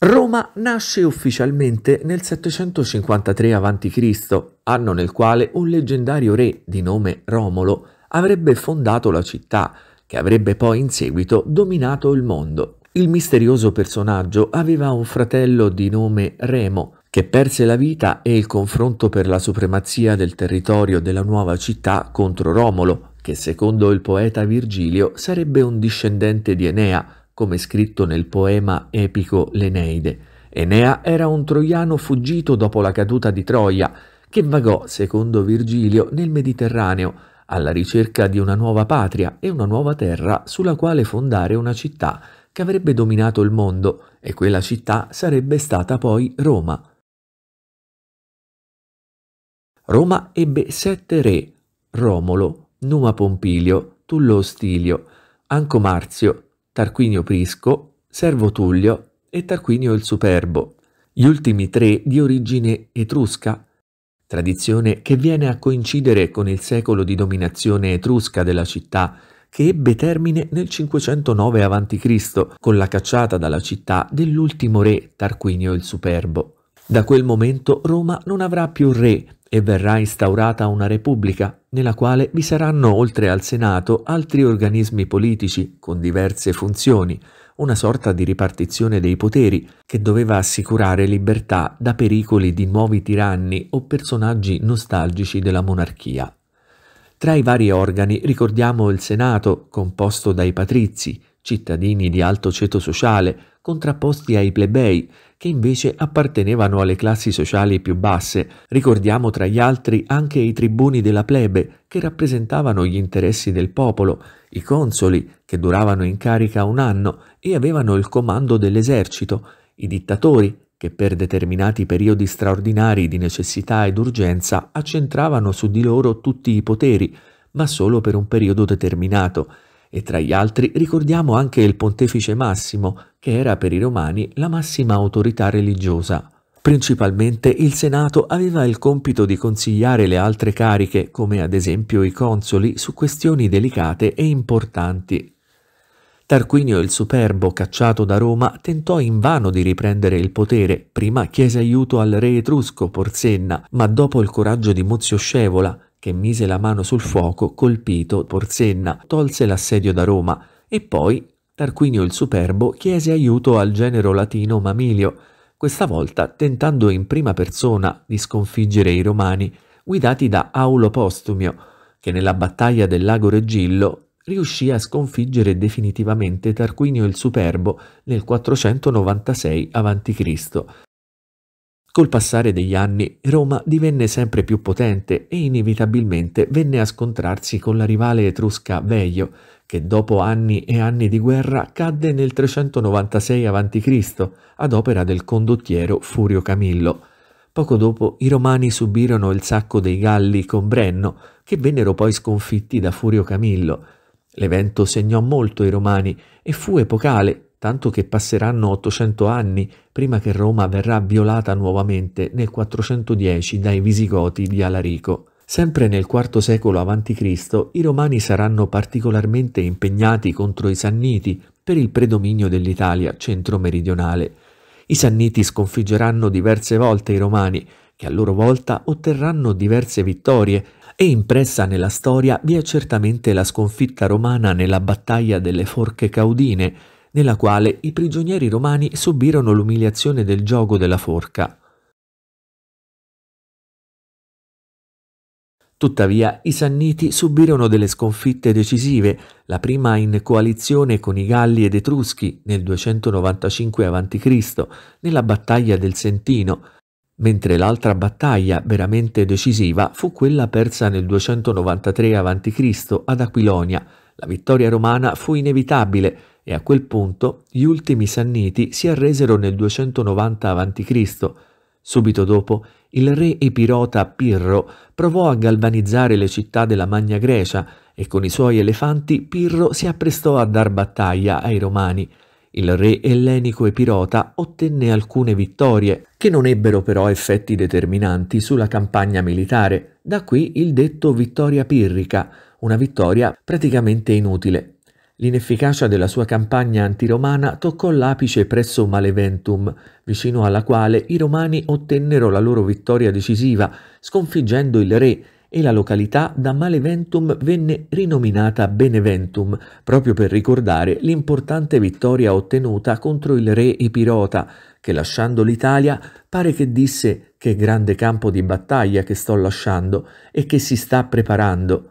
Roma nasce ufficialmente nel 753 a.C., anno nel quale un leggendario re di nome Romolo avrebbe fondato la città, che avrebbe poi in seguito dominato il mondo. Il misterioso personaggio aveva un fratello di nome Remo, che perse la vita e il confronto per la supremazia del territorio della nuova città contro Romolo, che secondo il poeta Virgilio sarebbe un discendente di Enea, come scritto nel poema epico L'Eneide. Enea era un troiano fuggito dopo la caduta di Troia, che vagò, secondo Virgilio, nel Mediterraneo, alla ricerca di una nuova patria e una nuova terra sulla quale fondare una città che avrebbe dominato il mondo, e quella città sarebbe stata poi Roma. Roma ebbe sette re, Romolo, Numa Pompilio, Tullo Ostilio, Anco Marzio, Tarquinio Prisco, Servo Tullio e Tarquinio il Superbo, gli ultimi tre di origine etrusca, tradizione che viene a coincidere con il secolo di dominazione etrusca della città che ebbe termine nel 509 a.C. con la cacciata dalla città dell'ultimo re Tarquinio il Superbo. Da quel momento Roma non avrà più re, e verrà instaurata una repubblica nella quale vi saranno oltre al Senato altri organismi politici con diverse funzioni, una sorta di ripartizione dei poteri che doveva assicurare libertà da pericoli di nuovi tiranni o personaggi nostalgici della monarchia. Tra i vari organi ricordiamo il Senato, composto dai patrizi, cittadini di alto ceto sociale, contrapposti ai plebei, che invece appartenevano alle classi sociali più basse. Ricordiamo tra gli altri anche i tribuni della plebe, che rappresentavano gli interessi del popolo, i consoli, che duravano in carica un anno e avevano il comando dell'esercito, i dittatori, che per determinati periodi straordinari di necessità ed urgenza accentravano su di loro tutti i poteri, ma solo per un periodo determinato, e tra gli altri ricordiamo anche il pontefice Massimo, che era per i romani la massima autorità religiosa. Principalmente il Senato aveva il compito di consigliare le altre cariche, come ad esempio i consoli, su questioni delicate e importanti. Tarquinio il Superbo, cacciato da Roma, tentò invano di riprendere il potere. Prima chiese aiuto al re etrusco Porsenna, ma dopo il coraggio di Muzio Scevola, che mise la mano sul fuoco, colpito, Porsenna tolse l'assedio da Roma e poi Tarquinio il Superbo chiese aiuto al genero latino Mamilio, questa volta tentando in prima persona di sconfiggere i romani guidati da Aulo Postumio, che nella battaglia del lago Regillo riuscì a sconfiggere definitivamente Tarquinio il Superbo nel 496 a.C., Col passare degli anni Roma divenne sempre più potente e inevitabilmente venne a scontrarsi con la rivale etrusca Veio, che dopo anni e anni di guerra cadde nel 396 a.C. ad opera del condottiero Furio Camillo. Poco dopo i romani subirono il sacco dei Galli con Brenno, che vennero poi sconfitti da Furio Camillo. L'evento segnò molto i romani e fu epocale tanto che passeranno 800 anni prima che Roma verrà violata nuovamente nel 410 dai Visigoti di Alarico. Sempre nel IV secolo a.C. i Romani saranno particolarmente impegnati contro i Sanniti per il predominio dell'Italia centro-meridionale. I Sanniti sconfiggeranno diverse volte i Romani, che a loro volta otterranno diverse vittorie e impressa nella storia vi è certamente la sconfitta romana nella battaglia delle Forche Caudine, nella quale i prigionieri romani subirono l'umiliazione del gioco della forca. Tuttavia i Sanniti subirono delle sconfitte decisive, la prima in coalizione con i Galli ed Etruschi nel 295 a.C., nella battaglia del Sentino, mentre l'altra battaglia veramente decisiva fu quella persa nel 293 a.C. ad Aquilonia. La vittoria romana fu inevitabile e a quel punto gli ultimi Sanniti si arresero nel 290 a.C. Subito dopo, il re Epirota Pirro provò a galvanizzare le città della Magna Grecia e con i suoi elefanti Pirro si apprestò a dar battaglia ai Romani. Il re ellenico Epirota ottenne alcune vittorie, che non ebbero però effetti determinanti sulla campagna militare, da qui il detto vittoria pirrica, una vittoria praticamente inutile, L'inefficacia della sua campagna antiromana toccò l'apice presso Maleventum, vicino alla quale i romani ottennero la loro vittoria decisiva, sconfiggendo il re e la località da Maleventum venne rinominata Beneventum, proprio per ricordare l'importante vittoria ottenuta contro il re Epirota, che lasciando l'Italia pare che disse che grande campo di battaglia che sto lasciando e che si sta preparando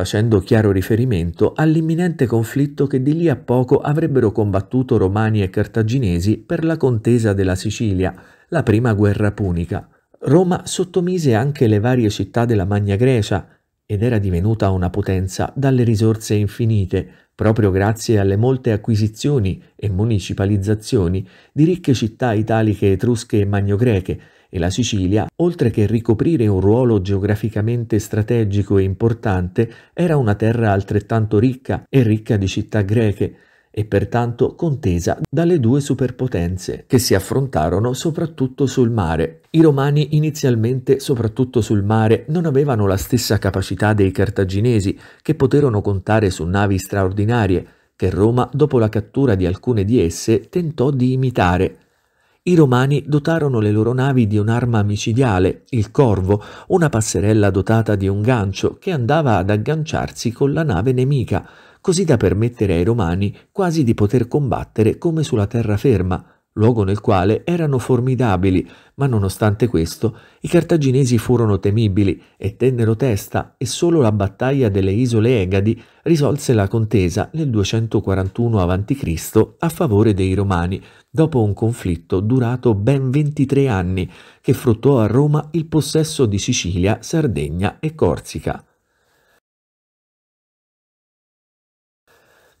facendo chiaro riferimento all'imminente conflitto che di lì a poco avrebbero combattuto romani e cartaginesi per la contesa della Sicilia, la prima guerra punica. Roma sottomise anche le varie città della Magna Grecia ed era divenuta una potenza dalle risorse infinite, proprio grazie alle molte acquisizioni e municipalizzazioni di ricche città italiche, etrusche e magnogreche, e la Sicilia, oltre che ricoprire un ruolo geograficamente strategico e importante, era una terra altrettanto ricca e ricca di città greche e pertanto contesa dalle due superpotenze che si affrontarono soprattutto sul mare. I romani inizialmente soprattutto sul mare non avevano la stessa capacità dei cartaginesi che poterono contare su navi straordinarie che Roma dopo la cattura di alcune di esse tentò di imitare i Romani dotarono le loro navi di un'arma micidiale, il corvo, una passerella dotata di un gancio che andava ad agganciarsi con la nave nemica, così da permettere ai Romani quasi di poter combattere come sulla terraferma, luogo nel quale erano formidabili, ma nonostante questo i cartaginesi furono temibili e tennero testa e solo la battaglia delle isole Egadi risolse la contesa nel 241 a.C. a favore dei Romani, dopo un conflitto durato ben 23 anni che fruttò a Roma il possesso di Sicilia, Sardegna e Corsica.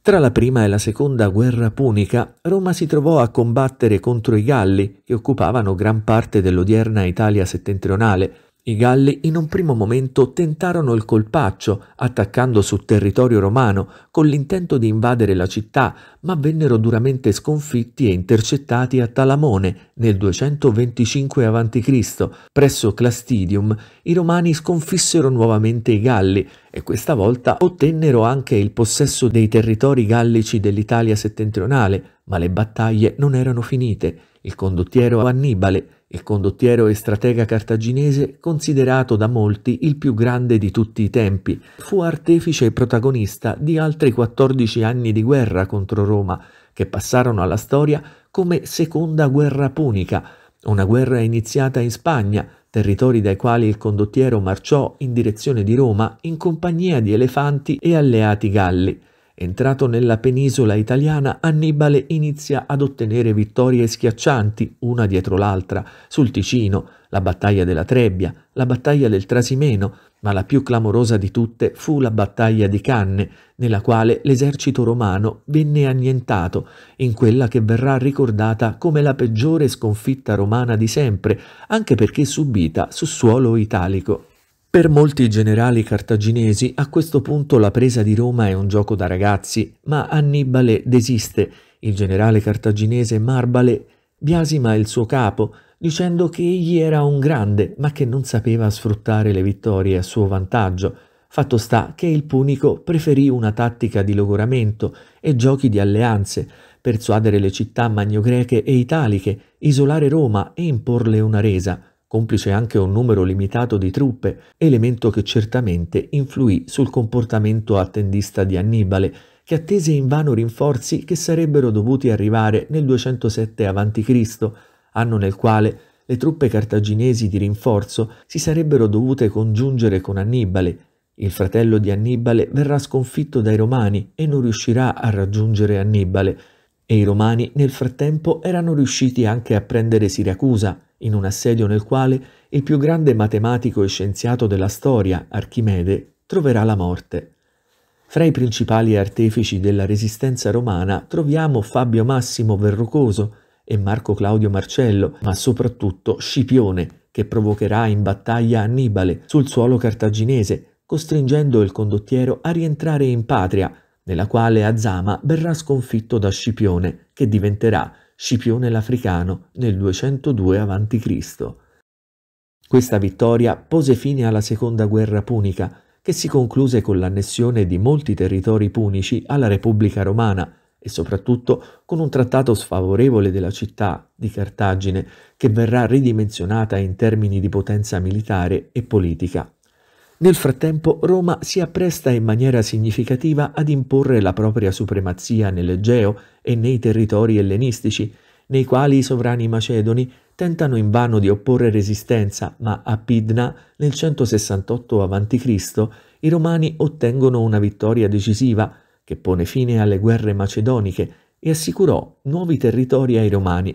Tra la prima e la seconda guerra punica, Roma si trovò a combattere contro i Galli, che occupavano gran parte dell'odierna Italia settentrionale, i Galli in un primo momento tentarono il colpaccio, attaccando su territorio romano, con l'intento di invadere la città, ma vennero duramente sconfitti e intercettati a Talamone nel 225 a.C. Presso Clastidium i Romani sconfissero nuovamente i Galli e questa volta ottennero anche il possesso dei territori gallici dell'Italia settentrionale, ma le battaglie non erano finite. Il condottiero Annibale il condottiero e stratega cartaginese considerato da molti il più grande di tutti i tempi, fu artefice e protagonista di altri 14 anni di guerra contro Roma, che passarono alla storia come Seconda Guerra Punica, una guerra iniziata in Spagna, territori dai quali il condottiero marciò in direzione di Roma in compagnia di elefanti e alleati galli. Entrato nella penisola italiana, Annibale inizia ad ottenere vittorie schiaccianti, una dietro l'altra, sul Ticino, la battaglia della Trebbia, la battaglia del Trasimeno, ma la più clamorosa di tutte fu la battaglia di Canne, nella quale l'esercito romano venne annientato, in quella che verrà ricordata come la peggiore sconfitta romana di sempre, anche perché subita su suolo italico. Per molti generali cartaginesi a questo punto la presa di Roma è un gioco da ragazzi, ma Annibale desiste. Il generale cartaginese Marbale biasima il suo capo, dicendo che egli era un grande, ma che non sapeva sfruttare le vittorie a suo vantaggio. Fatto sta che il punico preferì una tattica di logoramento e giochi di alleanze, persuadere le città magnogreche e italiche, isolare Roma e imporle una resa complice anche un numero limitato di truppe, elemento che certamente influì sul comportamento attendista di Annibale, che attese invano rinforzi che sarebbero dovuti arrivare nel 207 a.C., anno nel quale le truppe cartaginesi di rinforzo si sarebbero dovute congiungere con Annibale. Il fratello di Annibale verrà sconfitto dai Romani e non riuscirà a raggiungere Annibale, e i Romani nel frattempo erano riusciti anche a prendere Siracusa, in un assedio nel quale il più grande matematico e scienziato della storia, Archimede, troverà la morte. Fra i principali artefici della resistenza romana troviamo Fabio Massimo Verrocoso e Marco Claudio Marcello, ma soprattutto Scipione, che provocherà in battaglia Annibale sul suolo cartaginese, costringendo il condottiero a rientrare in patria nella quale Azama verrà sconfitto da Scipione, che diventerà Scipione l'Africano nel 202 a.C. Questa vittoria pose fine alla seconda guerra punica, che si concluse con l'annessione di molti territori punici alla Repubblica Romana e soprattutto con un trattato sfavorevole della città di Cartagine che verrà ridimensionata in termini di potenza militare e politica. Nel frattempo Roma si appresta in maniera significativa ad imporre la propria supremazia nell'Egeo e nei territori ellenistici, nei quali i sovrani macedoni tentano invano di opporre resistenza, ma a Pidna, nel 168 a.C., i romani ottengono una vittoria decisiva che pone fine alle guerre macedoniche e assicurò nuovi territori ai romani,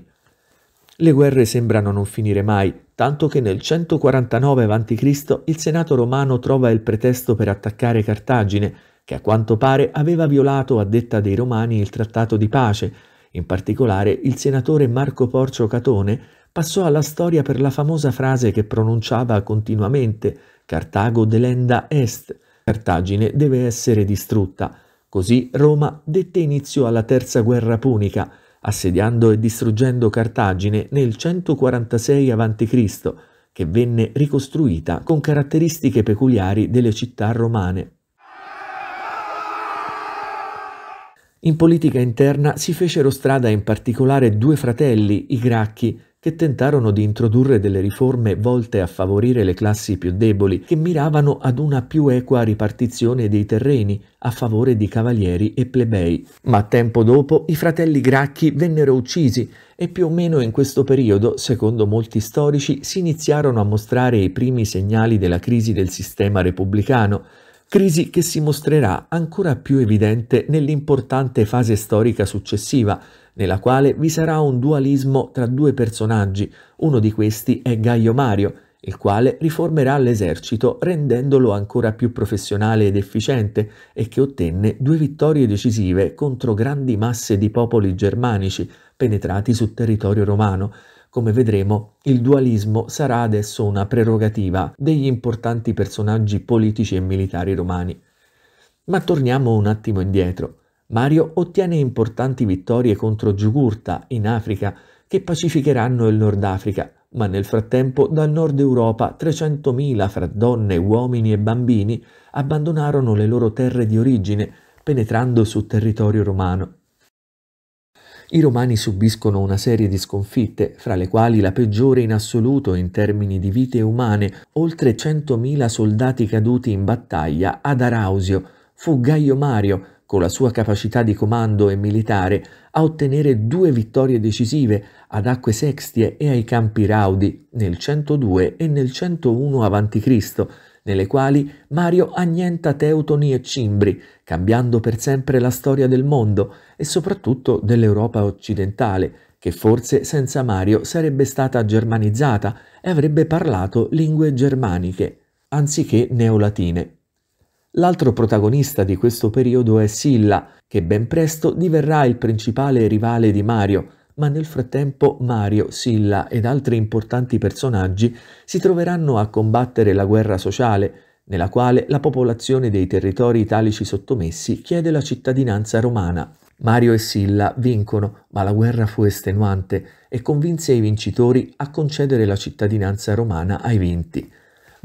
le guerre sembrano non finire mai, tanto che nel 149 a.C. il Senato romano trova il pretesto per attaccare Cartagine, che a quanto pare aveva violato a detta dei romani il trattato di pace. In particolare il senatore Marco Porcio Catone passò alla storia per la famosa frase che pronunciava continuamente Cartago delenda est, Cartagine deve essere distrutta. Così Roma dette inizio alla terza guerra punica, assediando e distruggendo Cartagine nel 146 a.C., che venne ricostruita con caratteristiche peculiari delle città romane. In politica interna si fecero strada in particolare due fratelli, i Gracchi, che tentarono di introdurre delle riforme volte a favorire le classi più deboli, che miravano ad una più equa ripartizione dei terreni a favore di cavalieri e plebei. Ma tempo dopo i fratelli Gracchi vennero uccisi e più o meno in questo periodo, secondo molti storici, si iniziarono a mostrare i primi segnali della crisi del sistema repubblicano, crisi che si mostrerà ancora più evidente nell'importante fase storica successiva, nella quale vi sarà un dualismo tra due personaggi, uno di questi è Gaio Mario, il quale riformerà l'esercito rendendolo ancora più professionale ed efficiente e che ottenne due vittorie decisive contro grandi masse di popoli germanici penetrati sul territorio romano. Come vedremo, il dualismo sarà adesso una prerogativa degli importanti personaggi politici e militari romani. Ma torniamo un attimo indietro. Mario ottiene importanti vittorie contro Giugurta in Africa che pacificheranno il Nord Africa, ma nel frattempo dal Nord Europa 300.000 fra donne, uomini e bambini abbandonarono le loro terre di origine penetrando su territorio romano. I romani subiscono una serie di sconfitte, fra le quali la peggiore in assoluto in termini di vite umane, oltre 100.000 soldati caduti in battaglia ad Arausio, fu Gaio Mario con la sua capacità di comando e militare, a ottenere due vittorie decisive ad acque sextie e ai campi raudi nel 102 e nel 101 a.C., nelle quali Mario annienta Teutoni e Cimbri, cambiando per sempre la storia del mondo e soprattutto dell'Europa occidentale, che forse senza Mario sarebbe stata germanizzata e avrebbe parlato lingue germaniche, anziché neolatine. L'altro protagonista di questo periodo è Silla, che ben presto diverrà il principale rivale di Mario, ma nel frattempo Mario, Silla ed altri importanti personaggi si troveranno a combattere la guerra sociale, nella quale la popolazione dei territori italici sottomessi chiede la cittadinanza romana. Mario e Silla vincono, ma la guerra fu estenuante e convinse i vincitori a concedere la cittadinanza romana ai vinti.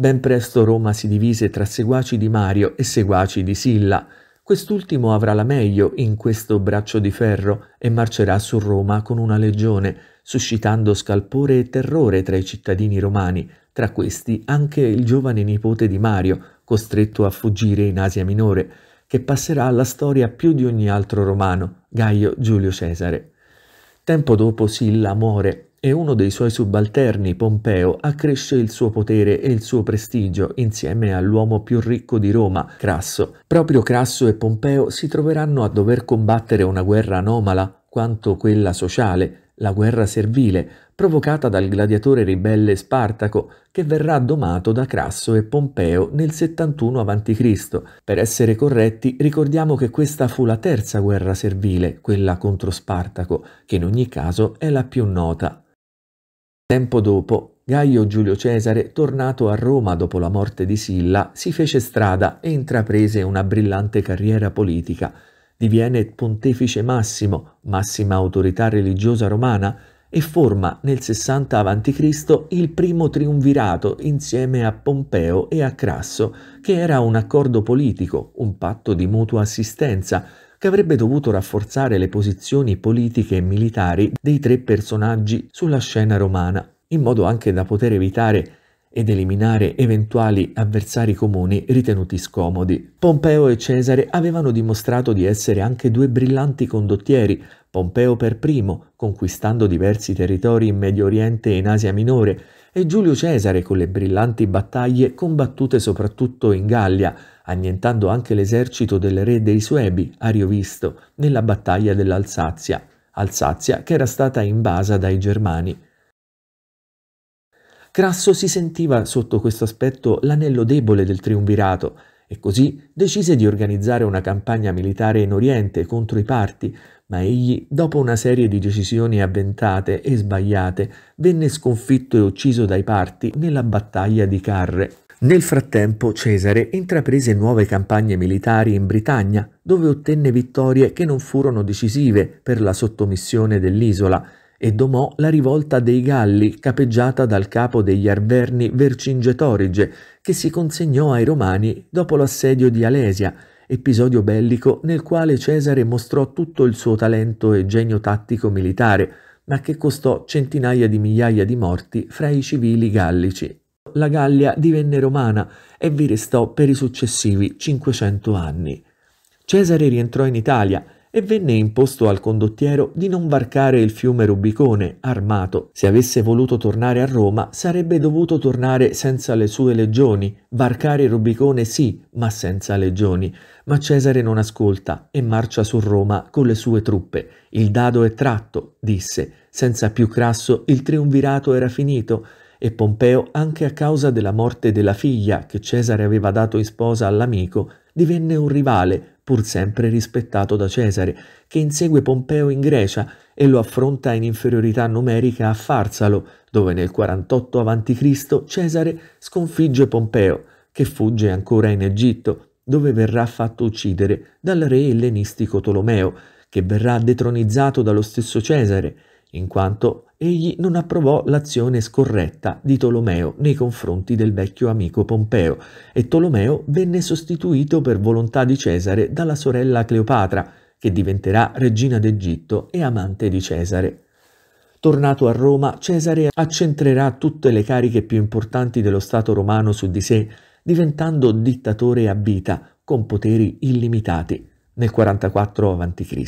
Ben presto Roma si divise tra seguaci di Mario e seguaci di Silla. Quest'ultimo avrà la meglio in questo braccio di ferro e marcerà su Roma con una legione, suscitando scalpore e terrore tra i cittadini romani, tra questi anche il giovane nipote di Mario, costretto a fuggire in Asia Minore, che passerà alla storia più di ogni altro romano, Gaio Giulio Cesare. Tempo dopo Silla muore e uno dei suoi subalterni, Pompeo, accresce il suo potere e il suo prestigio insieme all'uomo più ricco di Roma, Crasso. Proprio Crasso e Pompeo si troveranno a dover combattere una guerra anomala quanto quella sociale, la guerra servile, provocata dal gladiatore ribelle Spartaco, che verrà domato da Crasso e Pompeo nel 71 a.C. Per essere corretti, ricordiamo che questa fu la terza guerra servile, quella contro Spartaco, che in ogni caso è la più nota. Tempo dopo, Gaio Giulio Cesare, tornato a Roma dopo la morte di Silla, si fece strada e intraprese una brillante carriera politica. Diviene pontefice massimo, massima autorità religiosa romana, e forma nel 60 a.C. il primo triunvirato insieme a Pompeo e a Crasso, che era un accordo politico, un patto di mutua assistenza, che avrebbe dovuto rafforzare le posizioni politiche e militari dei tre personaggi sulla scena romana, in modo anche da poter evitare ed eliminare eventuali avversari comuni ritenuti scomodi. Pompeo e Cesare avevano dimostrato di essere anche due brillanti condottieri, Pompeo per primo, conquistando diversi territori in Medio Oriente e in Asia Minore, e Giulio Cesare con le brillanti battaglie combattute soprattutto in Gallia, annientando anche l'esercito del re dei Suebi, Ariovisto, nella battaglia dell'Alsazia, Alsazia che era stata invasa dai Germani. Crasso si sentiva sotto questo aspetto l'anello debole del triumvirato e così decise di organizzare una campagna militare in Oriente contro i parti, ma egli, dopo una serie di decisioni avventate e sbagliate, venne sconfitto e ucciso dai parti nella battaglia di Carre. Nel frattempo Cesare intraprese nuove campagne militari in Britannia, dove ottenne vittorie che non furono decisive per la sottomissione dell'isola, e domò la rivolta dei Galli, capeggiata dal capo degli Arverni Vercingetorige, che si consegnò ai Romani dopo l'assedio di Alesia, episodio bellico nel quale Cesare mostrò tutto il suo talento e genio tattico militare, ma che costò centinaia di migliaia di morti fra i civili gallici. La Gallia divenne romana e vi restò per i successivi 500 anni. Cesare rientrò in Italia e venne imposto al condottiero di non varcare il fiume Rubicone, armato. Se avesse voluto tornare a Roma, sarebbe dovuto tornare senza le sue legioni. Varcare Rubicone sì, ma senza legioni. Ma Cesare non ascolta e marcia su Roma con le sue truppe. Il dado è tratto, disse. Senza più Crasso il triunvirato era finito e Pompeo, anche a causa della morte della figlia che Cesare aveva dato in sposa all'amico, divenne un rivale pur sempre rispettato da Cesare, che insegue Pompeo in Grecia e lo affronta in inferiorità numerica a Farsalo, dove nel 48 a.C. Cesare sconfigge Pompeo, che fugge ancora in Egitto, dove verrà fatto uccidere dal re ellenistico Tolomeo, che verrà detronizzato dallo stesso Cesare in quanto egli non approvò l'azione scorretta di Tolomeo nei confronti del vecchio amico Pompeo, e Tolomeo venne sostituito per volontà di Cesare dalla sorella Cleopatra, che diventerà regina d'Egitto e amante di Cesare. Tornato a Roma, Cesare accentrerà tutte le cariche più importanti dello Stato romano su di sé, diventando dittatore a vita con poteri illimitati nel 44 a.C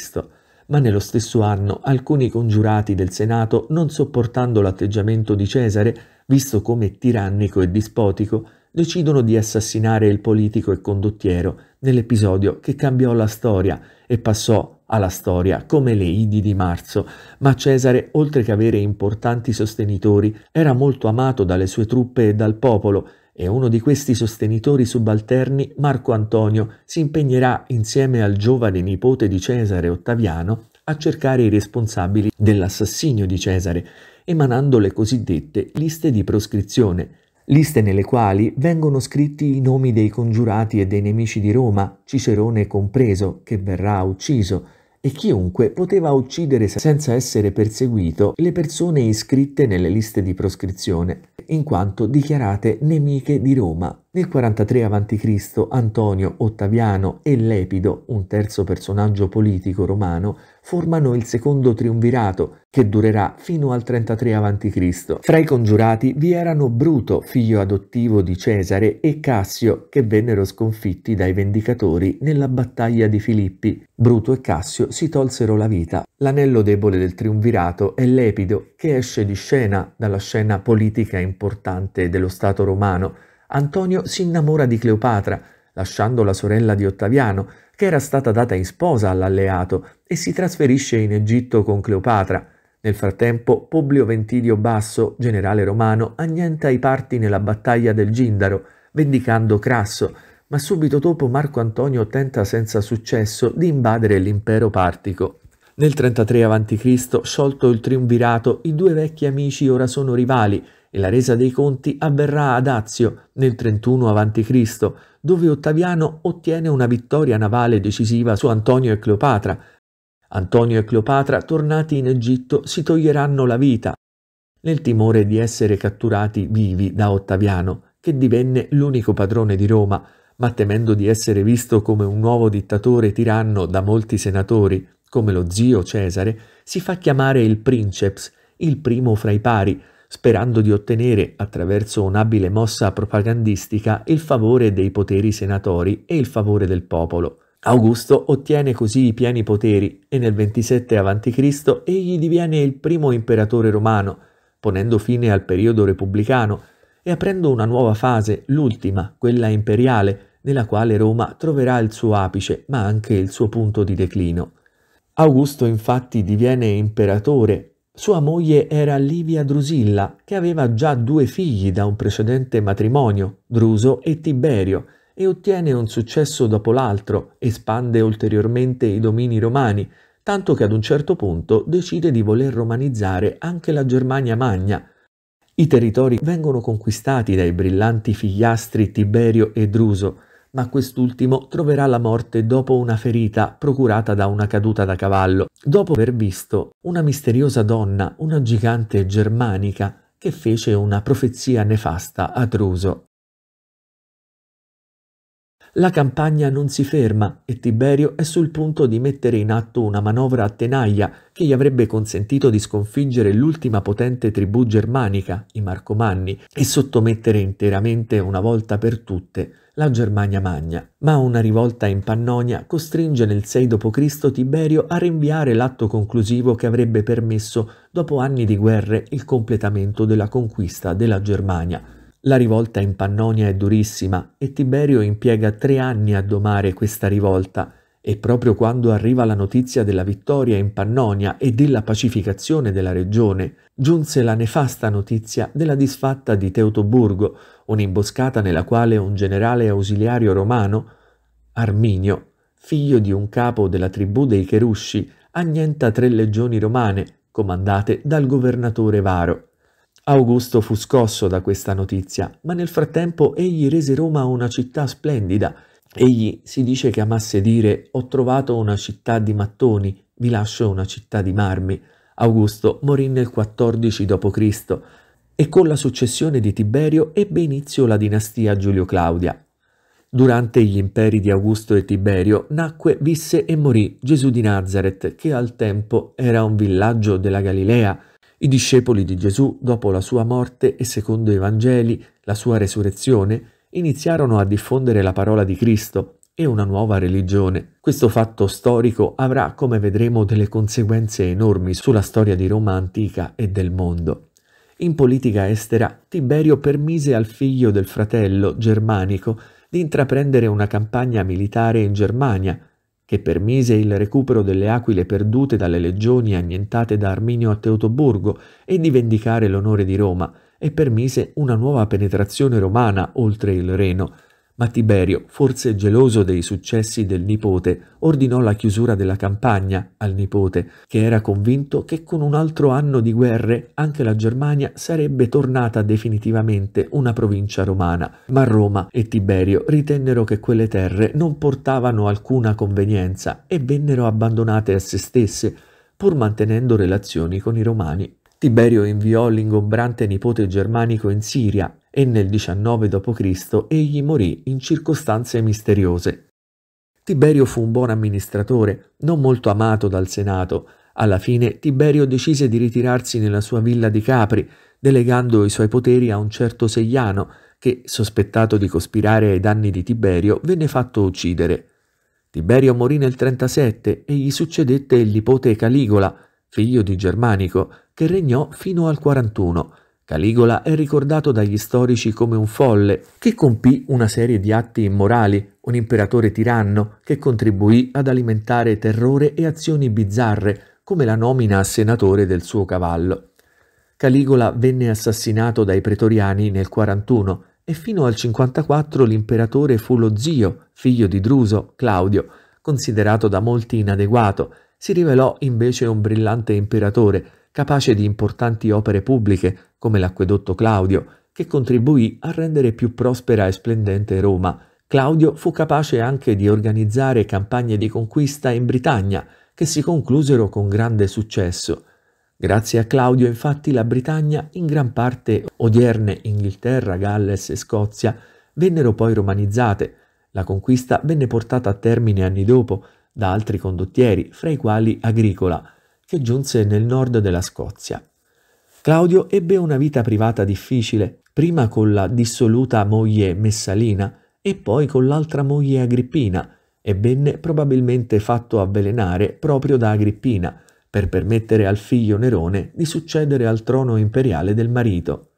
ma nello stesso anno alcuni congiurati del Senato, non sopportando l'atteggiamento di Cesare, visto come tirannico e dispotico, decidono di assassinare il politico e condottiero nell'episodio che cambiò la storia e passò alla storia come le Idi di marzo, ma Cesare, oltre che avere importanti sostenitori, era molto amato dalle sue truppe e dal popolo e uno di questi sostenitori subalterni, Marco Antonio, si impegnerà insieme al giovane nipote di Cesare Ottaviano a cercare i responsabili dell'assassinio di Cesare, emanando le cosiddette liste di proscrizione, liste nelle quali vengono scritti i nomi dei congiurati e dei nemici di Roma, Cicerone compreso, che verrà ucciso, e chiunque poteva uccidere senza essere perseguito le persone iscritte nelle liste di proscrizione, in quanto dichiarate nemiche di Roma. Nel 43 a.C. Antonio Ottaviano e Lepido, un terzo personaggio politico romano, formano il secondo triumvirato, che durerà fino al 33 a.C. Fra i congiurati vi erano Bruto, figlio adottivo di Cesare, e Cassio, che vennero sconfitti dai Vendicatori nella battaglia di Filippi. Bruto e Cassio si tolsero la vita. L'anello debole del triumvirato è Lepido, che esce di scena dalla scena politica importante dello Stato romano. Antonio si innamora di Cleopatra, lasciando la sorella di Ottaviano, che era stata data in sposa all'alleato, e si trasferisce in Egitto con Cleopatra. Nel frattempo Publio Ventidio Basso, generale romano, annienta i parti nella battaglia del Gindaro, vendicando Crasso, ma subito dopo Marco Antonio tenta senza successo di invadere l'impero partico. Nel 33 a.C., sciolto il triumvirato, i due vecchi amici ora sono rivali e la resa dei conti avverrà ad Azio nel 31 a.C., dove Ottaviano ottiene una vittoria navale decisiva su Antonio e Cleopatra. Antonio e Cleopatra, tornati in Egitto, si toglieranno la vita, nel timore di essere catturati vivi da Ottaviano, che divenne l'unico padrone di Roma, ma temendo di essere visto come un nuovo dittatore tiranno da molti senatori, come lo zio Cesare, si fa chiamare il princeps, il primo fra i pari, sperando di ottenere, attraverso un'abile mossa propagandistica, il favore dei poteri senatori e il favore del popolo. Augusto ottiene così i pieni poteri e nel 27 a.C. egli diviene il primo imperatore romano, ponendo fine al periodo repubblicano e aprendo una nuova fase, l'ultima, quella imperiale, nella quale Roma troverà il suo apice ma anche il suo punto di declino. Augusto infatti diviene imperatore sua moglie era Livia Drusilla, che aveva già due figli da un precedente matrimonio, Druso e Tiberio, e ottiene un successo dopo l'altro, espande ulteriormente i domini romani, tanto che ad un certo punto decide di voler romanizzare anche la Germania Magna. I territori vengono conquistati dai brillanti figliastri Tiberio e Druso, ma quest'ultimo troverà la morte dopo una ferita procurata da una caduta da cavallo, dopo aver visto una misteriosa donna, una gigante germanica, che fece una profezia nefasta a Druso. La campagna non si ferma e Tiberio è sul punto di mettere in atto una manovra a tenaglia che gli avrebbe consentito di sconfiggere l'ultima potente tribù germanica, i Marcomanni, e sottomettere interamente una volta per tutte la Germania Magna, ma una rivolta in Pannonia costringe nel 6 d.C. Tiberio a rinviare l'atto conclusivo che avrebbe permesso, dopo anni di guerre, il completamento della conquista della Germania. La rivolta in Pannonia è durissima e Tiberio impiega tre anni a domare questa rivolta, e proprio quando arriva la notizia della vittoria in Pannonia e della pacificazione della regione, giunse la nefasta notizia della disfatta di Teutoburgo, un'imboscata nella quale un generale ausiliario romano, Arminio, figlio di un capo della tribù dei Cherusci, annienta tre legioni romane comandate dal governatore Varo. Augusto fu scosso da questa notizia, ma nel frattempo egli rese Roma una città splendida Egli si dice che amasse dire ho trovato una città di mattoni, vi lascio una città di marmi. Augusto morì nel 14 d.C. e con la successione di Tiberio ebbe inizio la dinastia Giulio-Claudia. Durante gli imperi di Augusto e Tiberio nacque, visse e morì Gesù di Nazareth, che al tempo era un villaggio della Galilea. I discepoli di Gesù, dopo la sua morte e secondo i Vangeli, la sua resurrezione, iniziarono a diffondere la parola di Cristo e una nuova religione. Questo fatto storico avrà, come vedremo, delle conseguenze enormi sulla storia di Roma antica e del mondo. In politica estera, Tiberio permise al figlio del fratello germanico di intraprendere una campagna militare in Germania, che permise il recupero delle aquile perdute dalle legioni annientate da Arminio a Teutoburgo e di vendicare l'onore di Roma, e permise una nuova penetrazione romana oltre il Reno, ma Tiberio, forse geloso dei successi del nipote, ordinò la chiusura della campagna al nipote, che era convinto che con un altro anno di guerre anche la Germania sarebbe tornata definitivamente una provincia romana. Ma Roma e Tiberio ritennero che quelle terre non portavano alcuna convenienza e vennero abbandonate a se stesse, pur mantenendo relazioni con i romani Tiberio inviò l'ingombrante nipote germanico in Siria e nel 19 d.C. egli morì in circostanze misteriose. Tiberio fu un buon amministratore, non molto amato dal Senato. Alla fine Tiberio decise di ritirarsi nella sua villa di Capri, delegando i suoi poteri a un certo Seiano, che, sospettato di cospirare ai danni di Tiberio, venne fatto uccidere. Tiberio morì nel 37 e gli succedette il nipote Caligola, figlio di Germanico, che regnò fino al 41. Caligola è ricordato dagli storici come un folle che compì una serie di atti immorali, un imperatore tiranno che contribuì ad alimentare terrore e azioni bizzarre, come la nomina a senatore del suo cavallo. Caligola venne assassinato dai pretoriani nel 41 e fino al 54 l'imperatore fu lo zio, figlio di Druso, Claudio, considerato da molti inadeguato si rivelò invece un brillante imperatore, capace di importanti opere pubbliche come l'acquedotto Claudio, che contribuì a rendere più prospera e splendente Roma. Claudio fu capace anche di organizzare campagne di conquista in Britannia, che si conclusero con grande successo. Grazie a Claudio, infatti, la Britannia, in gran parte odierne Inghilterra, Galles e Scozia, vennero poi romanizzate. La conquista venne portata a termine anni dopo, da altri condottieri, fra i quali Agricola, che giunse nel nord della Scozia. Claudio ebbe una vita privata difficile, prima con la dissoluta moglie Messalina e poi con l'altra moglie Agrippina, e venne probabilmente fatto avvelenare proprio da Agrippina, per permettere al figlio Nerone di succedere al trono imperiale del marito.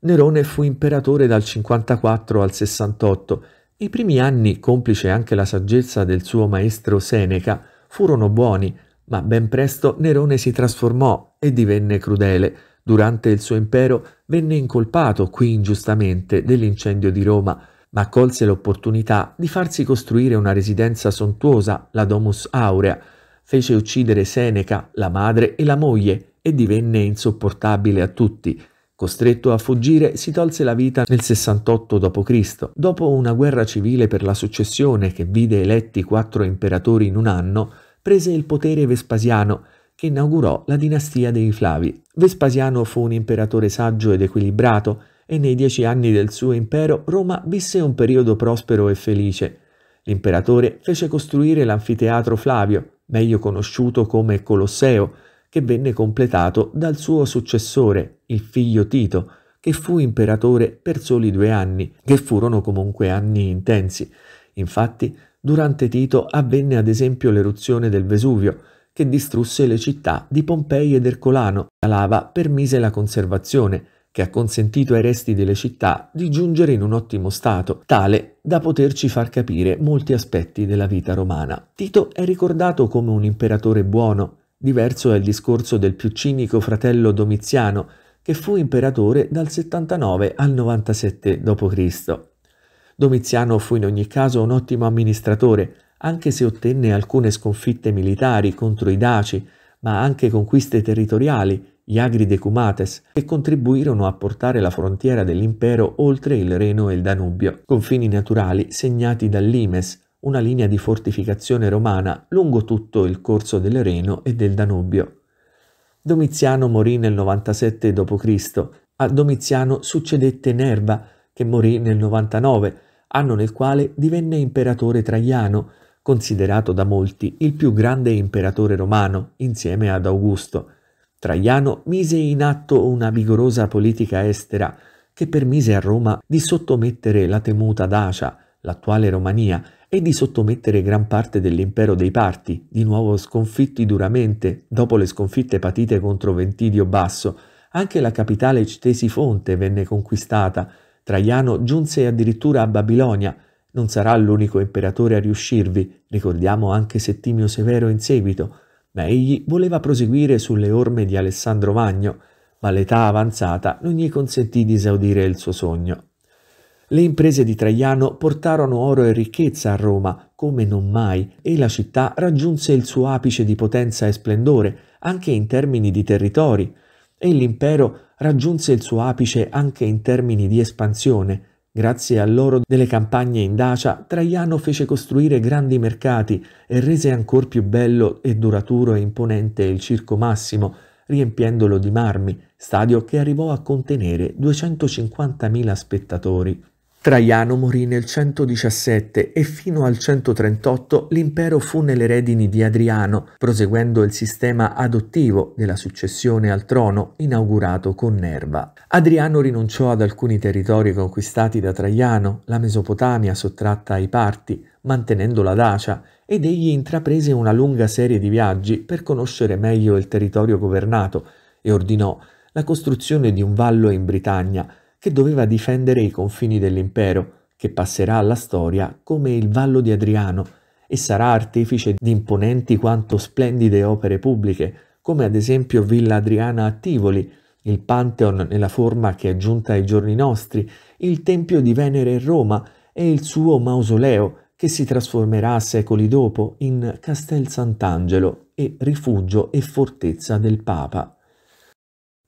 Nerone fu imperatore dal 54 al 68 i primi anni, complice anche la saggezza del suo maestro Seneca, furono buoni, ma ben presto Nerone si trasformò e divenne crudele. Durante il suo impero venne incolpato qui ingiustamente dell'incendio di Roma, ma colse l'opportunità di farsi costruire una residenza sontuosa, la Domus Aurea. Fece uccidere Seneca, la madre e la moglie, e divenne insopportabile a tutti. Costretto a fuggire, si tolse la vita nel 68 d.C., dopo una guerra civile per la successione che vide eletti quattro imperatori in un anno, prese il potere Vespasiano, che inaugurò la dinastia dei Flavi. Vespasiano fu un imperatore saggio ed equilibrato, e nei dieci anni del suo impero Roma visse un periodo prospero e felice. L'imperatore fece costruire l'anfiteatro Flavio, meglio conosciuto come Colosseo, che venne completato dal suo successore, il figlio Tito, che fu imperatore per soli due anni, che furono comunque anni intensi. Infatti, durante Tito avvenne ad esempio l'eruzione del Vesuvio, che distrusse le città di Pompei ed Ercolano. La lava permise la conservazione, che ha consentito ai resti delle città di giungere in un ottimo stato, tale da poterci far capire molti aspetti della vita romana. Tito è ricordato come un imperatore buono, Diverso è il discorso del più cinico fratello Domiziano, che fu imperatore dal 79 al 97 d.C. Domiziano fu in ogni caso un ottimo amministratore, anche se ottenne alcune sconfitte militari contro i Daci, ma anche conquiste territoriali, gli Agri Decumates, che contribuirono a portare la frontiera dell'impero oltre il Reno e il Danubio, confini naturali segnati dall'Imes, una linea di fortificazione romana lungo tutto il corso del Reno e del Danubio. Domiziano morì nel 97 d.C. A Domiziano succedette Nerva, che morì nel 99, anno nel quale divenne imperatore Traiano, considerato da molti il più grande imperatore romano, insieme ad Augusto. Traiano mise in atto una vigorosa politica estera che permise a Roma di sottomettere la temuta Dacia, l'attuale Romania, e di sottomettere gran parte dell'impero dei Parti, di nuovo sconfitti duramente dopo le sconfitte patite contro Ventidio Basso. Anche la capitale Ctesifonte venne conquistata. Traiano giunse addirittura a Babilonia. Non sarà l'unico imperatore a riuscirvi, ricordiamo anche Settimio Severo in seguito, ma egli voleva proseguire sulle orme di Alessandro Magno, ma l'età avanzata non gli consentì di esaudire il suo sogno. Le imprese di Traiano portarono oro e ricchezza a Roma, come non mai, e la città raggiunse il suo apice di potenza e splendore, anche in termini di territori, e l'impero raggiunse il suo apice anche in termini di espansione. Grazie all'oro delle campagne in Dacia, Traiano fece costruire grandi mercati e rese ancor più bello e duraturo e imponente il Circo Massimo, riempiendolo di marmi, stadio che arrivò a contenere 250.000 spettatori. Traiano morì nel 117 e fino al 138 l'impero fu nelle redini di Adriano, proseguendo il sistema adottivo della successione al trono inaugurato con Nerva. Adriano rinunciò ad alcuni territori conquistati da Traiano, la Mesopotamia sottratta ai parti, mantenendo la Dacia, ed egli intraprese una lunga serie di viaggi per conoscere meglio il territorio governato e ordinò la costruzione di un vallo in Britannia, che doveva difendere i confini dell'impero, che passerà alla storia come il Vallo di Adriano e sarà artefice di imponenti quanto splendide opere pubbliche, come ad esempio Villa Adriana a Tivoli, il Pantheon nella forma che è giunta ai giorni nostri, il Tempio di Venere a Roma e il suo mausoleo, che si trasformerà secoli dopo in Castel Sant'Angelo e rifugio e fortezza del Papa.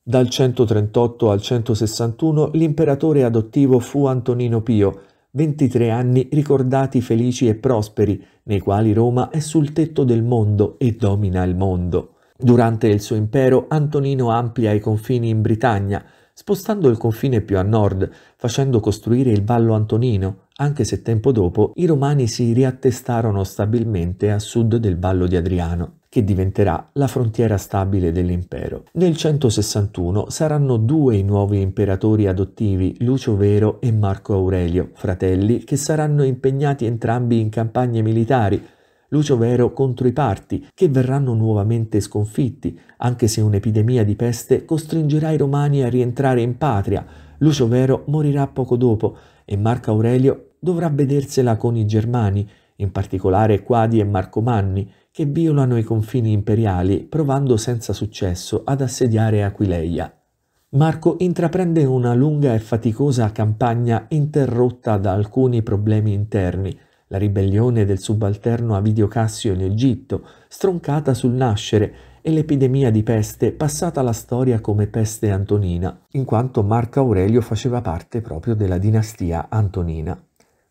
Dal 138 al 161 l'imperatore adottivo fu Antonino Pio, 23 anni ricordati felici e prosperi, nei quali Roma è sul tetto del mondo e domina il mondo. Durante il suo impero Antonino amplia i confini in Britannia, spostando il confine più a nord, facendo costruire il Vallo Antonino, anche se tempo dopo i romani si riattestarono stabilmente a sud del Vallo di Adriano che diventerà la frontiera stabile dell'impero. Nel 161 saranno due i nuovi imperatori adottivi, Lucio Vero e Marco Aurelio, fratelli, che saranno impegnati entrambi in campagne militari, Lucio Vero contro i parti, che verranno nuovamente sconfitti, anche se un'epidemia di peste costringerà i romani a rientrare in patria. Lucio Vero morirà poco dopo e Marco Aurelio dovrà vedersela con i germani, in particolare Quadi e Marcomanni, che violano i confini imperiali provando senza successo ad assediare Aquileia. Marco intraprende una lunga e faticosa campagna interrotta da alcuni problemi interni, la ribellione del subalterno Avidio Cassio in Egitto, stroncata sul nascere, e l'epidemia di peste passata alla storia come peste antonina, in quanto Marco Aurelio faceva parte proprio della dinastia antonina.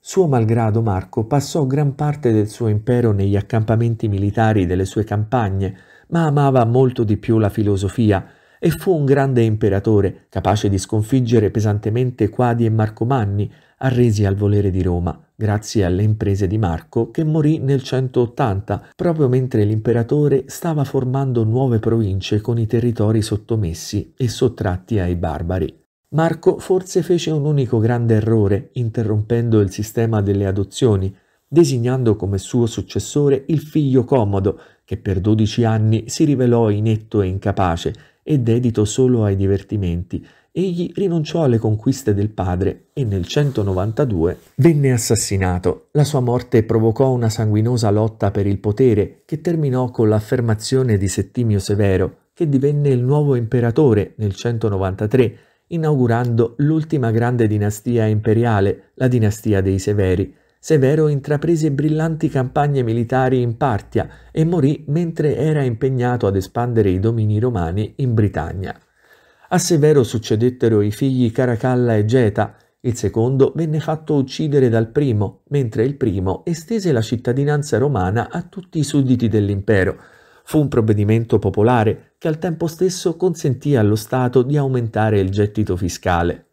Suo malgrado Marco passò gran parte del suo impero negli accampamenti militari delle sue campagne, ma amava molto di più la filosofia e fu un grande imperatore capace di sconfiggere pesantemente Quadi e Marcomanni, arresi al volere di Roma, grazie alle imprese di Marco che morì nel 180, proprio mentre l'imperatore stava formando nuove province con i territori sottomessi e sottratti ai barbari. Marco forse fece un unico grande errore interrompendo il sistema delle adozioni, designando come suo successore il figlio Comodo, che per dodici anni si rivelò inetto e incapace e dedito solo ai divertimenti. Egli rinunciò alle conquiste del padre e nel 192 venne assassinato. La sua morte provocò una sanguinosa lotta per il potere che terminò con l'affermazione di Settimio Severo, che divenne il nuovo imperatore nel 193 inaugurando l'ultima grande dinastia imperiale, la dinastia dei Severi. Severo intraprese brillanti campagne militari in Partia e morì mentre era impegnato ad espandere i domini romani in Britannia. A Severo succedettero i figli Caracalla e Geta, il secondo venne fatto uccidere dal primo, mentre il primo estese la cittadinanza romana a tutti i sudditi dell'impero, Fu un provvedimento popolare che al tempo stesso consentì allo Stato di aumentare il gettito fiscale.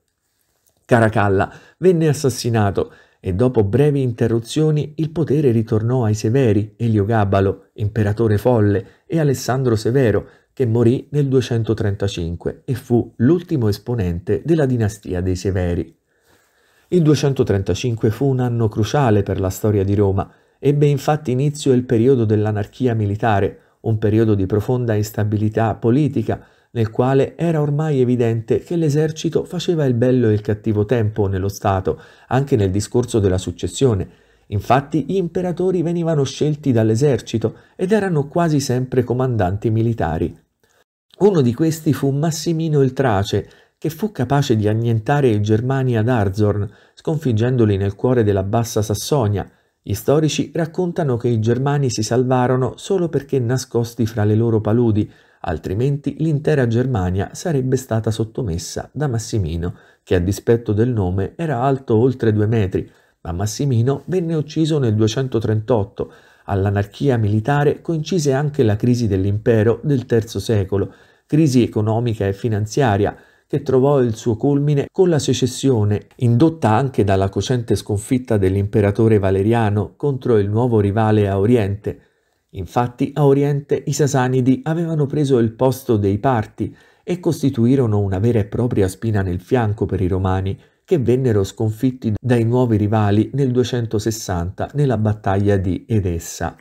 Caracalla venne assassinato e dopo brevi interruzioni il potere ritornò ai Severi, Eliogabalo, imperatore folle, e Alessandro Severo, che morì nel 235 e fu l'ultimo esponente della dinastia dei Severi. Il 235 fu un anno cruciale per la storia di Roma, ebbe infatti inizio il periodo dell'anarchia militare, un periodo di profonda instabilità politica nel quale era ormai evidente che l'esercito faceva il bello e il cattivo tempo nello Stato, anche nel discorso della successione. Infatti gli imperatori venivano scelti dall'esercito ed erano quasi sempre comandanti militari. Uno di questi fu Massimino il Trace, che fu capace di annientare i Germani ad Arzorn, sconfiggendoli nel cuore della Bassa Sassonia, gli storici raccontano che i germani si salvarono solo perché nascosti fra le loro paludi, altrimenti l'intera Germania sarebbe stata sottomessa da Massimino, che a dispetto del nome era alto oltre due metri, ma Massimino venne ucciso nel 238. All'anarchia militare coincise anche la crisi dell'impero del III secolo, crisi economica e finanziaria, che trovò il suo culmine con la secessione, indotta anche dalla cocente sconfitta dell'imperatore Valeriano contro il nuovo rivale a Oriente. Infatti a Oriente i Sasanidi avevano preso il posto dei Parti e costituirono una vera e propria spina nel fianco per i Romani, che vennero sconfitti dai nuovi rivali nel 260 nella battaglia di Edessa.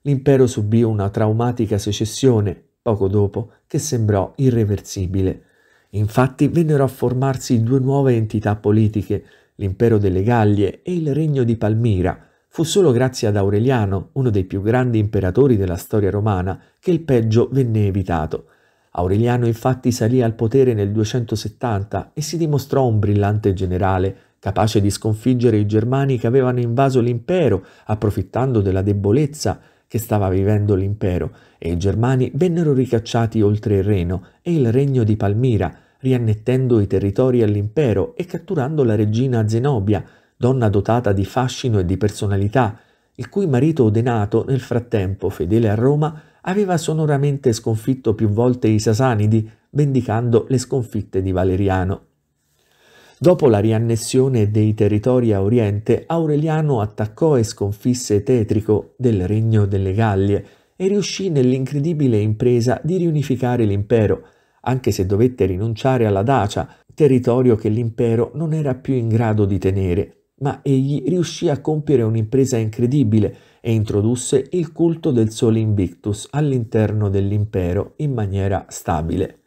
L'impero subì una traumatica secessione, poco dopo, che sembrò irreversibile. Infatti vennero a formarsi due nuove entità politiche, l'impero delle Gallie e il regno di Palmira. Fu solo grazie ad Aureliano, uno dei più grandi imperatori della storia romana, che il peggio venne evitato. Aureliano infatti salì al potere nel 270 e si dimostrò un brillante generale, capace di sconfiggere i germani che avevano invaso l'impero, approfittando della debolezza che stava vivendo l'impero, e i germani vennero ricacciati oltre il Reno e il regno di Palmira riannettendo i territori all'impero e catturando la regina Zenobia, donna dotata di fascino e di personalità, il cui marito Odenato, nel frattempo fedele a Roma, aveva sonoramente sconfitto più volte i Sasanidi, vendicando le sconfitte di Valeriano. Dopo la riannessione dei territori a Oriente, Aureliano attaccò e sconfisse Tetrico del regno delle Gallie e riuscì nell'incredibile impresa di riunificare l'impero, anche se dovette rinunciare alla Dacia, territorio che l'impero non era più in grado di tenere, ma egli riuscì a compiere un'impresa incredibile e introdusse il culto del Sole Invictus all'interno dell'impero in maniera stabile.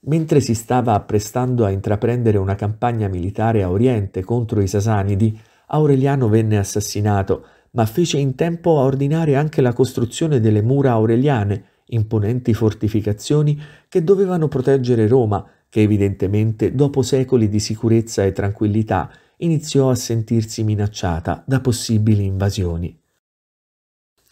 Mentre si stava apprestando a intraprendere una campagna militare a Oriente contro i Sasanidi, Aureliano venne assassinato, ma fece in tempo a ordinare anche la costruzione delle mura aureliane imponenti fortificazioni che dovevano proteggere Roma, che evidentemente dopo secoli di sicurezza e tranquillità iniziò a sentirsi minacciata da possibili invasioni.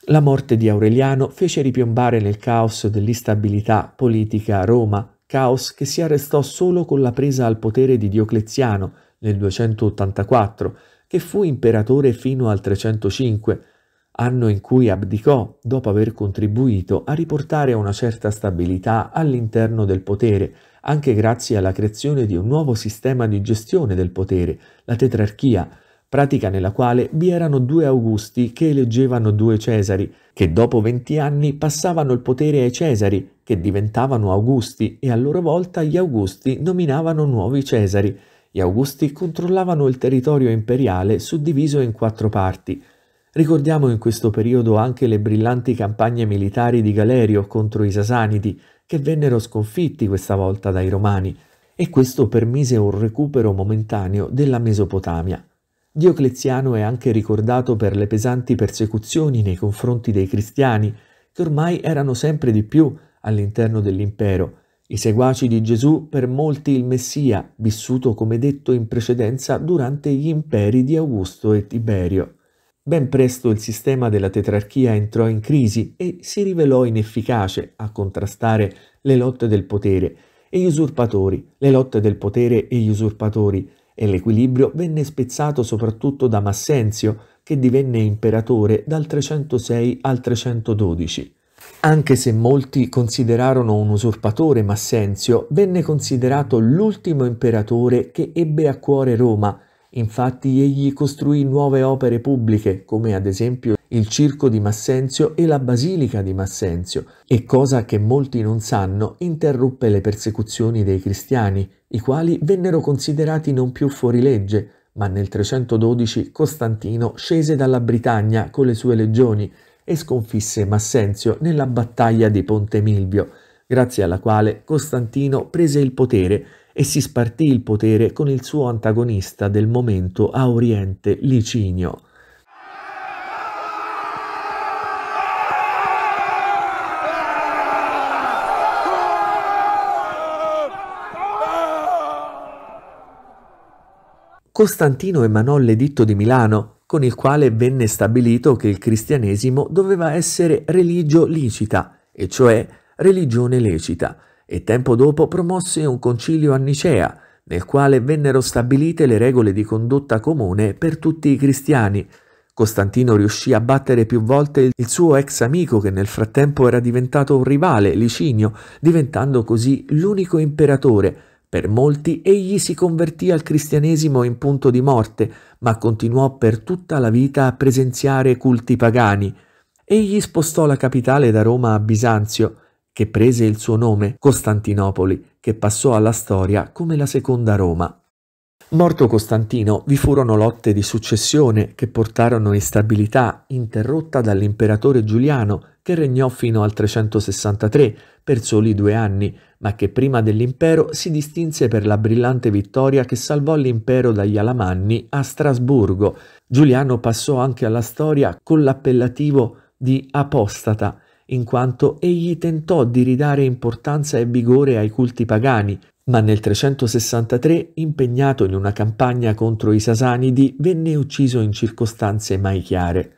La morte di Aureliano fece ripiombare nel caos dell'instabilità politica a Roma, caos che si arrestò solo con la presa al potere di Diocleziano nel 284, che fu imperatore fino al 305, anno in cui abdicò dopo aver contribuito a riportare una certa stabilità all'interno del potere, anche grazie alla creazione di un nuovo sistema di gestione del potere, la tetrarchia, pratica nella quale vi erano due Augusti che eleggevano due Cesari, che dopo venti anni passavano il potere ai Cesari, che diventavano Augusti e a loro volta gli Augusti nominavano nuovi Cesari. Gli Augusti controllavano il territorio imperiale suddiviso in quattro parti – Ricordiamo in questo periodo anche le brillanti campagne militari di Galerio contro i Sasanidi, che vennero sconfitti questa volta dai Romani, e questo permise un recupero momentaneo della Mesopotamia. Diocleziano è anche ricordato per le pesanti persecuzioni nei confronti dei cristiani, che ormai erano sempre di più all'interno dell'impero. I seguaci di Gesù, per molti il Messia, vissuto come detto in precedenza durante gli imperi di Augusto e Tiberio. Ben presto il sistema della tetrarchia entrò in crisi e si rivelò inefficace a contrastare le lotte del potere e gli usurpatori, le lotte del potere e gli usurpatori, e l'equilibrio venne spezzato soprattutto da Massenzio, che divenne imperatore dal 306 al 312. Anche se molti considerarono un usurpatore Massenzio, venne considerato l'ultimo imperatore che ebbe a cuore Roma Infatti egli costruì nuove opere pubbliche, come ad esempio il circo di Massenzio e la basilica di Massenzio, e cosa che molti non sanno, interruppe le persecuzioni dei cristiani, i quali vennero considerati non più fuori legge, ma nel 312 Costantino scese dalla Britannia con le sue legioni e sconfisse Massenzio nella battaglia di Ponte Milvio, grazie alla quale Costantino prese il potere e si spartì il potere con il suo antagonista del momento a oriente Licinio. Costantino emanò l'editto di Milano, con il quale venne stabilito che il cristianesimo doveva essere religio licita, e cioè religione lecita, e tempo dopo promosse un concilio a Nicea, nel quale vennero stabilite le regole di condotta comune per tutti i cristiani. Costantino riuscì a battere più volte il suo ex amico che nel frattempo era diventato un rivale, Licinio, diventando così l'unico imperatore. Per molti egli si convertì al cristianesimo in punto di morte, ma continuò per tutta la vita a presenziare culti pagani. Egli spostò la capitale da Roma a Bisanzio, che prese il suo nome Costantinopoli, che passò alla storia come la seconda Roma. Morto Costantino vi furono lotte di successione che portarono instabilità interrotta dall'imperatore Giuliano che regnò fino al 363 per soli due anni, ma che prima dell'impero si distinse per la brillante vittoria che salvò l'impero dagli Alamanni a Strasburgo. Giuliano passò anche alla storia con l'appellativo di apostata in quanto egli tentò di ridare importanza e vigore ai culti pagani, ma nel 363, impegnato in una campagna contro i Sasanidi, venne ucciso in circostanze mai chiare.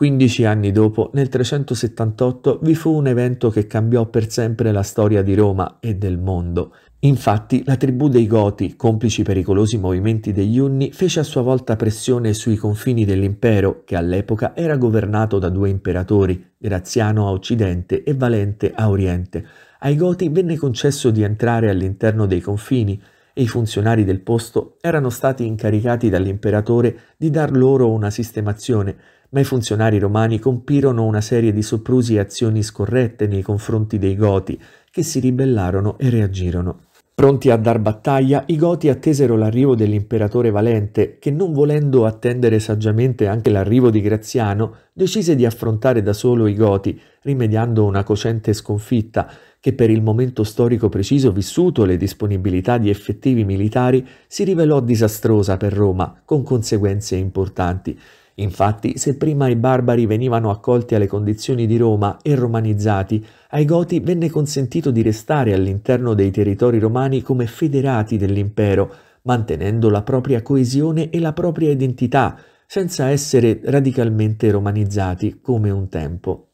15 anni dopo, nel 378, vi fu un evento che cambiò per sempre la storia di Roma e del mondo. Infatti, la tribù dei Goti, complici pericolosi movimenti degli Unni, fece a sua volta pressione sui confini dell'impero, che all'epoca era governato da due imperatori, Graziano a occidente e Valente a oriente. Ai Goti venne concesso di entrare all'interno dei confini, e i funzionari del posto erano stati incaricati dall'imperatore di dar loro una sistemazione ma i funzionari romani compirono una serie di soprusi e azioni scorrette nei confronti dei Goti, che si ribellarono e reagirono. Pronti a dar battaglia, i Goti attesero l'arrivo dell'imperatore Valente, che non volendo attendere saggiamente anche l'arrivo di Graziano, decise di affrontare da solo i Goti, rimediando una cocente sconfitta, che per il momento storico preciso vissuto le disponibilità di effettivi militari si rivelò disastrosa per Roma, con conseguenze importanti. Infatti, se prima i barbari venivano accolti alle condizioni di Roma e romanizzati, ai Goti venne consentito di restare all'interno dei territori romani come federati dell'impero, mantenendo la propria coesione e la propria identità, senza essere radicalmente romanizzati come un tempo.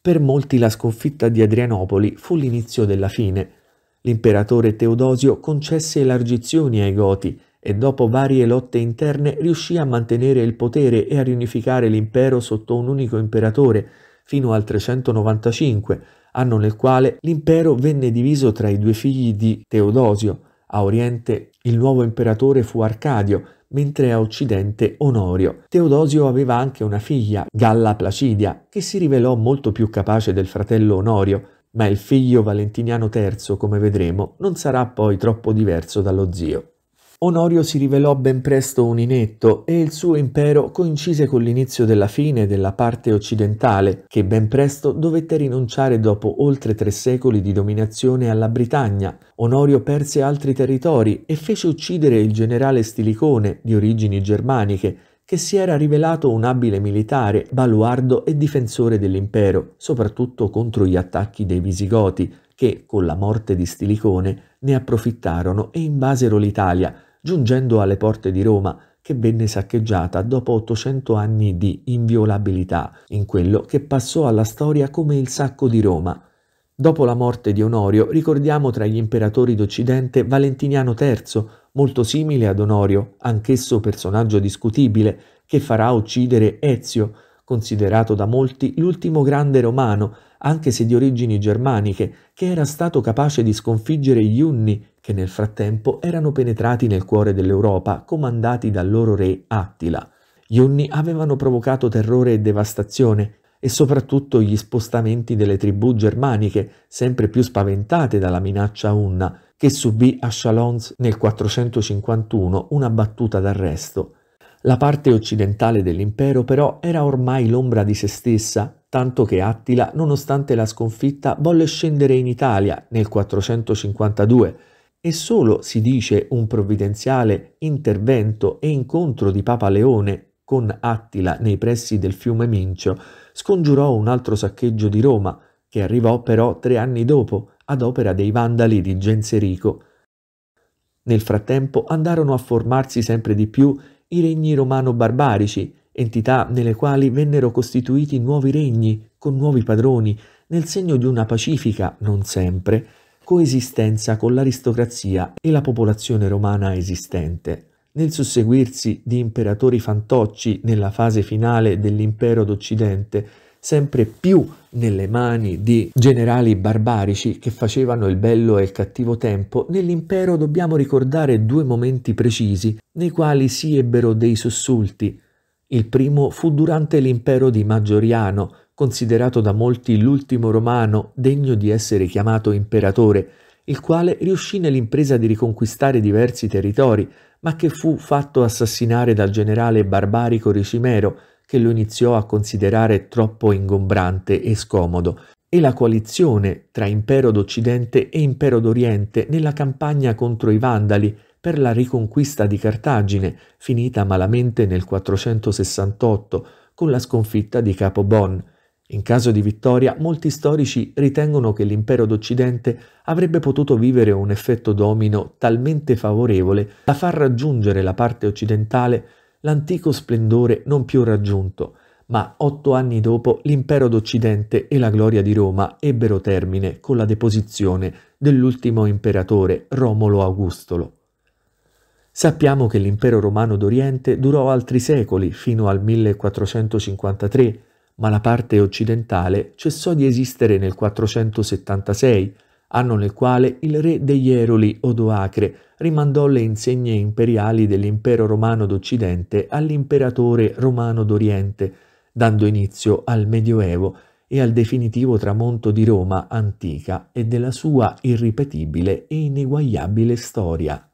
Per molti la sconfitta di Adrianopoli fu l'inizio della fine. L'imperatore Teodosio concesse elargizioni ai Goti e dopo varie lotte interne riuscì a mantenere il potere e a riunificare l'impero sotto un unico imperatore fino al 395, anno nel quale l'impero venne diviso tra i due figli di Teodosio. A oriente il nuovo imperatore fu Arcadio, mentre a occidente Onorio. Teodosio aveva anche una figlia, Galla Placidia, che si rivelò molto più capace del fratello Onorio, ma il figlio Valentiniano III, come vedremo, non sarà poi troppo diverso dallo zio. Onorio si rivelò ben presto un inetto e il suo impero coincise con l'inizio della fine della parte occidentale, che ben presto dovette rinunciare dopo oltre tre secoli di dominazione alla Britannia. Onorio perse altri territori e fece uccidere il generale Stilicone, di origini germaniche, che si era rivelato un abile militare, baluardo e difensore dell'impero, soprattutto contro gli attacchi dei Visigoti, che, con la morte di Stilicone, ne approfittarono e invasero l'Italia, giungendo alle porte di Roma, che venne saccheggiata dopo 800 anni di inviolabilità, in quello che passò alla storia come il sacco di Roma. Dopo la morte di Onorio ricordiamo tra gli imperatori d'Occidente Valentiniano III, molto simile ad Onorio, anch'esso personaggio discutibile, che farà uccidere Ezio, considerato da molti l'ultimo grande romano anche se di origini germaniche, che era stato capace di sconfiggere gli Unni, che nel frattempo erano penetrati nel cuore dell'Europa, comandati dal loro re Attila. Gli Unni avevano provocato terrore e devastazione, e soprattutto gli spostamenti delle tribù germaniche, sempre più spaventate dalla minaccia unna, che subì a Chalons nel 451 una battuta d'arresto. La parte occidentale dell'impero però era ormai l'ombra di se stessa, tanto che Attila, nonostante la sconfitta, volle scendere in Italia nel 452 e solo, si dice, un provvidenziale intervento e incontro di Papa Leone con Attila nei pressi del fiume Mincio scongiurò un altro saccheggio di Roma, che arrivò però tre anni dopo ad opera dei Vandali di Genserico. Nel frattempo andarono a formarsi sempre di più i regni romano-barbarici entità nelle quali vennero costituiti nuovi regni con nuovi padroni, nel segno di una pacifica, non sempre, coesistenza con l'aristocrazia e la popolazione romana esistente. Nel susseguirsi di imperatori fantocci nella fase finale dell'impero d'Occidente, sempre più nelle mani di generali barbarici che facevano il bello e il cattivo tempo, nell'impero dobbiamo ricordare due momenti precisi nei quali si ebbero dei sussulti, il primo fu durante l'impero di Maggioriano, considerato da molti l'ultimo romano degno di essere chiamato imperatore, il quale riuscì nell'impresa di riconquistare diversi territori, ma che fu fatto assassinare dal generale barbarico Ricimero, che lo iniziò a considerare troppo ingombrante e scomodo, e la coalizione tra Impero d'Occidente e Impero d'Oriente nella campagna contro i Vandali, per la riconquista di Cartagine, finita malamente nel 468 con la sconfitta di Capo Bon. In caso di vittoria, molti storici ritengono che l'impero d'Occidente avrebbe potuto vivere un effetto domino talmente favorevole da far raggiungere la parte occidentale l'antico splendore non più raggiunto, ma otto anni dopo l'impero d'Occidente e la gloria di Roma ebbero termine con la deposizione dell'ultimo imperatore Romolo Augustolo. Sappiamo che l'impero romano d'Oriente durò altri secoli fino al 1453, ma la parte occidentale cessò di esistere nel 476, anno nel quale il re degli Eroli Odoacre rimandò le insegne imperiali dell'impero romano d'Occidente all'imperatore romano d'Oriente, dando inizio al Medioevo e al definitivo tramonto di Roma antica e della sua irripetibile e ineguagliabile storia.